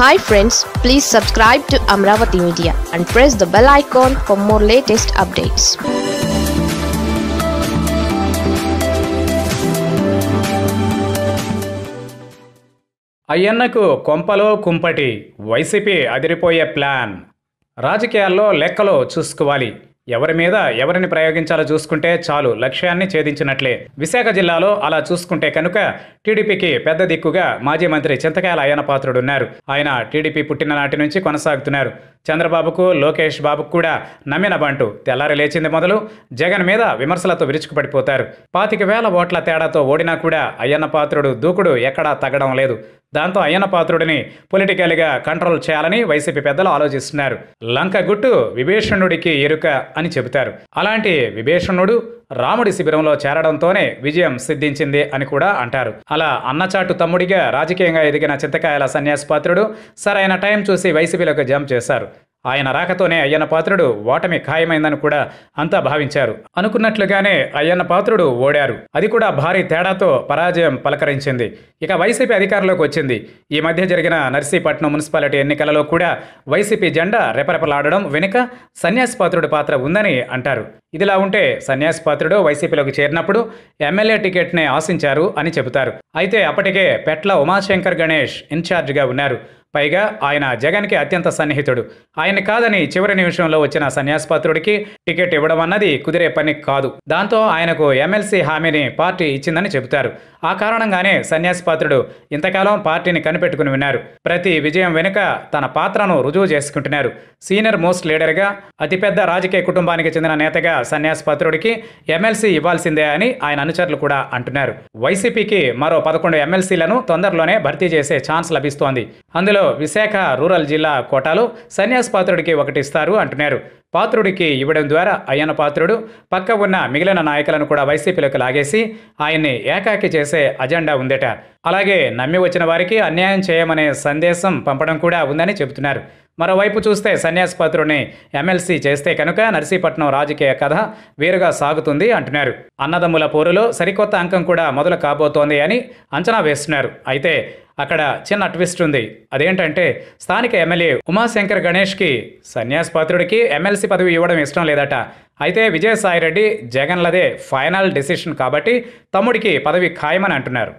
hi friends please subscribe to Amaravati media and press the bell icon for more latest updates అయ్యన్నకు కొంపలో కుంపటి YCP అదిరిపోయే plan రాజకీయాల్లో లెక్కలో చూసుకోవాలి ఎవరి మీద ఎవరిని ప్రయోగించాలో చూసుకుంటే చాలు లక్ష్యాన్ని ఛేదించినట్లే విశాఖ జిల్లాలో అలా చూసుకుంటే కనుక టీడీపీకి పెద్ద దిక్కుగా మాజీ మంత్రి చింతకాయల అయ్యన పాత్రుడున్నారు ఆయన టీడీపీ పుట్టిననాటి నుంచి కొనసాగుతున్నారు చంద్రబాబుకు లోకేష్ బాబుకు కూడా నమ్మిన బంటు తెల్లారి లేచింది మొదలు జగన్ మీద విమర్శలతో విరుచుకుపడిపోతారు పాతిక వేల ఓట్ల తేడాతో ఓడినా కూడా అయ్యన్న పాత్రుడు దూకుడు ఎక్కడా తగ్గడం లేదు దాంతో అయ్యన్న పాత్రుడిని పొలిటికల్గా కంట్రోల్ చేయాలని వైసీపీ పెద్దలు ఆలోచిస్తున్నారు లంక గుట్టు విభీషణుడికి ఎరుక అని చెబుతారు అలాంటి విభీషణుడు రాముడి శిబిరంలో చేరడంతోనే విజయం సిద్ధించింది అని కూడా అంటారు అలా అన్నచాటు తమ్ముడిగా రాజకీయంగా ఎదిగిన చింతకాయల సన్యాసి పాత్రుడు సరైన టైం చూసి వైసీపీలోకి జంప్ చేశారు ఆయన రాకతోనే అయ్యన్న పాత్రుడు ఓటమి ఖాయమైందని కూడా అంతా భావించారు అనుకున్నట్లుగానే అయ్యన్న పాత్రుడు ఓడారు అది కూడా భారీ తేడాతో పరాజయం పలకరించింది ఇక వైసీపీ అధికారంలోకి వచ్చింది ఈ మధ్య జరిగిన నర్సీపట్నం మున్సిపాలిటీ ఎన్నికలలో కూడా వైసీపీ జెండా రెపరెపలాడడం వెనుక సన్యాసి పాత్రుడి పాత్ర ఉందని అంటారు ఇదిలా ఉంటే సన్యాసి పాత్రుడు వైసీపీలోకి చేరినప్పుడు ఎమ్మెల్యే టికెట్నే ఆశించారు అని చెబుతారు అయితే అప్పటికే పెట్ల ఉమాశంకర్ గణేష్ ఇన్ఛార్జ్గా ఉన్నారు పైగా ఆయన జగన్కి అత్యంత సన్నిహితుడు ఆయన కాదని చివరి నిమిషంలో వచ్చిన సన్యాసపాత్రుడికి టికెట్ ఇవ్వడం అన్నది కుదిరే పని కాదు దాంతో ఆయనకు ఎమ్మెల్సీ హామీని పార్టీ ఇచ్చిందని చెబుతారు ఆ కారణంగానే సన్యాసపాత్రుడు ఇంతకాలం పార్టీని కనిపెట్టుకుని విన్నారు ప్రతి విజయం వెనుక తన పాత్రను రుజువు చేసుకుంటున్నారు సీనియర్ మోస్ట్ లీడర్గా అతిపెద్ద రాజకీయ కుటుంబానికి చెందిన నేతగా సన్యాసపాత్రుడికి ఎమ్మెల్సీ ఇవ్వాల్సిందే అని ఆయన అనుచరులు కూడా అంటున్నారు వైసీపీకి మరో పదకొండు ఎమ్మెల్సీలను తొందరలోనే భర్తీ చేసే ఛాన్స్ లభిస్తోంది అందులో విశాఖ రూరల్ జిల్లా కోటాలో సన్యాస్ పాత్రుడికి ఒకటిస్తారు అంటున్నారు పాత్రుడికి ఇవ్వడం ద్వారా అయ్యన పాత్రుడు పక్క ఉన్న మిగిలిన నాయకులను కూడా వైసీపీలోకి లాగేసి ఆయన్ని ఏకాకి చేసే అజెండా ఉందట అలాగే నమ్మి వచ్చిన వారికి అన్యాయం చేయమనే సందేశం పంపడం కూడా ఉందని చెబుతున్నారు మరోవైపు చూస్తే సన్యాస్ పాత్రుడిని ఎమ్మెల్సీ చేస్తే కనుక నర్సీపట్నం రాజకీయ కథ వేరుగా సాగుతుంది అంటున్నారు అన్నదమ్ముల పోరులో సరికొత్త అంకం కూడా మొదలు కాబోతోంది అని అంచనా వేస్తున్నారు అయితే అక్కడ చిన్న ట్విస్ట్ ఉంది అదేంటంటే స్థానిక ఎమ్మెల్యే ఉమాశంకర్ గణేష్కి సన్యాస్ పాత్రుడికి ఎమ్మెల్సీ పదవి ఇవ్వడం ఇష్టం లేదట అయితే విజయసాయిరెడ్డి జగన్లదే ఫైనల్ డెసిషన్ కాబట్టి తమ్ముడికి పదవి ఖాయమని అంటున్నారు